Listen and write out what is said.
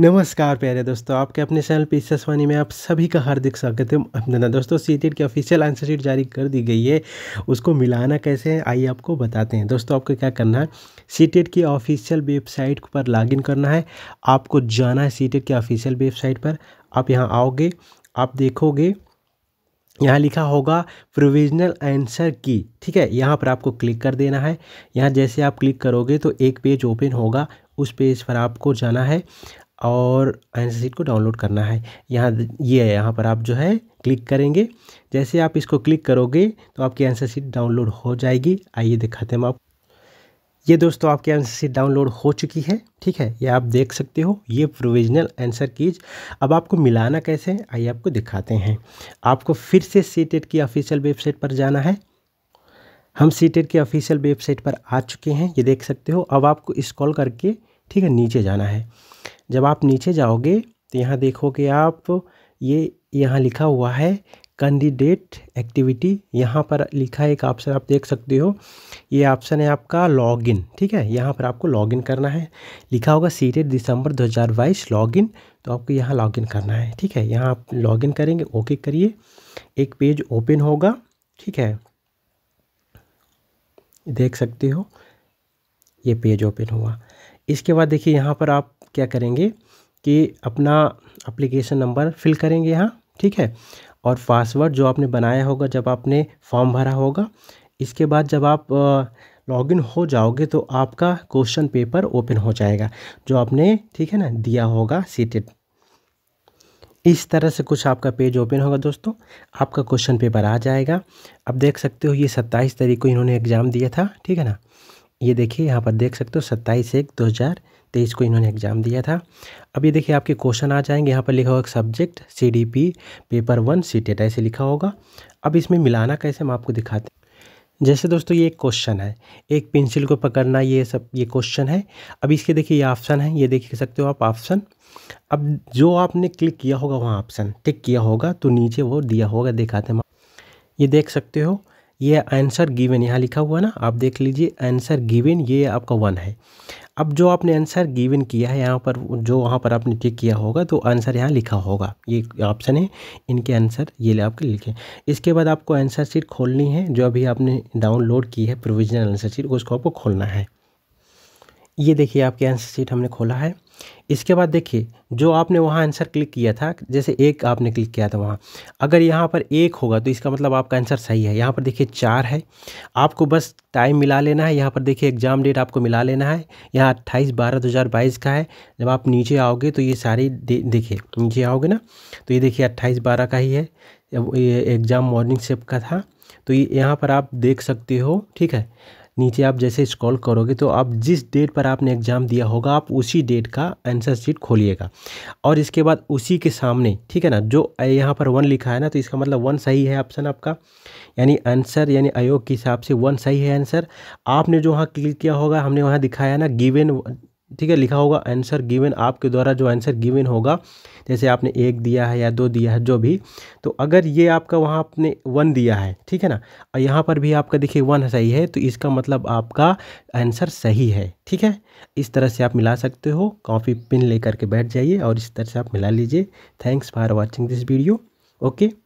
नमस्कार प्यारे दोस्तों आपके अपने चैनल पीसेसवानी में आप सभी का हार्दिक स्वागत है अभिनंदन दोस्तों सी टेट e की ऑफिशियल आंसर शीट जारी कर दी गई है उसको मिलाना कैसे है आइए आपको बताते हैं दोस्तों आपको क्या करना है सी टेट e की ऑफिशियल वेबसाइट पर लॉगिन करना है आपको जाना है सी टेट e की ऑफिशियल वेबसाइट पर आप यहाँ आओगे आप देखोगे यहाँ लिखा होगा प्रोविजनल आंसर की ठीक है यहाँ पर आपको क्लिक कर देना है यहाँ जैसे आप क्लिक करोगे तो एक पेज ओपन होगा उस पेज पर आपको जाना है और आंसर सीट को डाउनलोड करना है यहाँ ये यह है यहाँ पर आप जो है क्लिक करेंगे जैसे आप इसको क्लिक करोगे तो आपकी आंसर सीट डाउनलोड हो जाएगी आइए दिखाते हम आप ये दोस्तों आपकी आंसर सीट डाउनलोड हो चुकी है ठीक है ये आप देख सकते हो ये प्रोविजनल आंसर कीज अब आपको मिलाना कैसे है आइए आपको दिखाते हैं आपको फिर से सी की ऑफिशियल वेबसाइट पर जाना है हम सीटेट की ऑफिशियल वेबसाइट पर आ चुके हैं ये देख सकते हो अब आपको इस्कॉल करके ठीक है नीचे जाना है जब आप नीचे जाओगे तो यहाँ देखोगे आप ये यहाँ लिखा हुआ है कैंडिडेट एक्टिविटी यहाँ पर लिखा है एक ऑप्शन आप देख सकते हो ये ऑप्शन है आपका लॉगिन ठीक है यहाँ पर आपको लॉगिन करना है लिखा होगा सीटेड दिसंबर 2022 लॉगिन तो आपको यहाँ लॉगिन करना है ठीक है यहाँ आप लॉगिन करेंगे ओके करिए एक पेज ओपन होगा ठीक है देख सकते हो ये पेज ओपन हुआ इसके बाद देखिए यहाँ पर आप क्या करेंगे कि अपना अप्लीकेशन नंबर फिल करेंगे यहाँ ठीक है और पासवर्ड जो आपने बनाया होगा जब आपने फॉर्म भरा होगा इसके बाद जब आप लॉगिन हो जाओगे तो आपका क्वेश्चन पेपर ओपन हो जाएगा जो आपने ठीक है ना दिया होगा सीटेड इस तरह से कुछ आपका पेज ओपन होगा दोस्तों आपका क्वेश्चन पेपर आ जाएगा अब देख सकते हो ये सत्ताईस तारीख को इन्होंने एग्ज़ाम दिया था ठीक है ना ये देखिए यहाँ पर देख सकते हो सत्ताईस एक दो हज़ार तेईस को इन्होंने एग्ज़ाम दिया था अब ये देखिए आपके क्वेश्चन आ जाएंगे यहाँ पर लिखा होगा subject C D P paper one C TET ऐसे लिखा होगा अब इसमें मिलाना कैसे हम आपको दिखाते हैं जैसे दोस्तों ये एक क्वेश्चन है एक पेंसिल को पकड़ना ये सब ये क्वेश्चन है अब इसके देखिए ये ऑप्शन है ये देख सकते हो आप ऑप्शन अब जो आपने क्लिक किया होगा वहाँ ऑप्शन टिक किया होगा तो नीचे वो दिया होगा दिखाते हैं ये देख सकते हो ये आंसर गिवन यहाँ लिखा हुआ ना आप देख लीजिए आंसर गिवन ये आपका वन है अब जो आपने आंसर गिवन किया है यहाँ पर जो वहाँ पर आपने चेक किया होगा तो आंसर यहाँ लिखा होगा ये ऑप्शन है इनके आंसर ये आपके लिखे इसके बाद आपको आंसर शीट खोलनी है जो अभी आपने डाउनलोड की है प्रोविजनल आंसर शीट उसको आपको खोलना है ये देखिए आपके आंसर शीट हमने खोला है इसके बाद देखिए जो आपने वहाँ आंसर क्लिक किया था जैसे एक आपने क्लिक किया था वहाँ अगर यहाँ पर एक होगा तो इसका मतलब आपका आंसर सही है यहाँ पर देखिए चार है आपको बस टाइम मिला लेना है यहाँ पर देखिए एग्ज़ाम डेट आपको मिला लेना है यहाँ अट्ठाईस बारह दो हज़ार बाईस का है जब आप नीचे आओगे तो ये सारी देखिए नीचे आओगे ना तो ये देखिए अट्ठाईस बारह का ही है ये एग्ज़ाम मॉर्निंग शिफ्ट का था तो ये यहाँ पर आप देख सकते हो ठीक है नीचे आप जैसे स्क्रॉल करोगे तो आप जिस डेट पर आपने एग्ज़ाम दिया होगा आप उसी डेट का आंसर शीट खोलिएगा और इसके बाद उसी के सामने ठीक है ना जो यहाँ पर वन लिखा है ना तो इसका मतलब वन सही है ऑप्शन आपका यानी आंसर यानी आयोग के हिसाब से वन सही है आंसर आपने जो वहाँ क्लिक किया होगा हमने वहाँ दिखाया ना गिवेन ठीक है लिखा होगा आंसर गिवन आपके द्वारा जो आंसर गिवन होगा जैसे आपने एक दिया है या दो दिया है जो भी तो अगर ये आपका वहाँ आपने वन दिया है ठीक है ना और यहाँ पर भी आपका देखिए वन सही है तो इसका मतलब आपका आंसर सही है ठीक है इस तरह से आप मिला सकते हो कॉपी पिन लेकर के बैठ जाइए और इस तरह से आप मिला लीजिए thanks for watching this video okay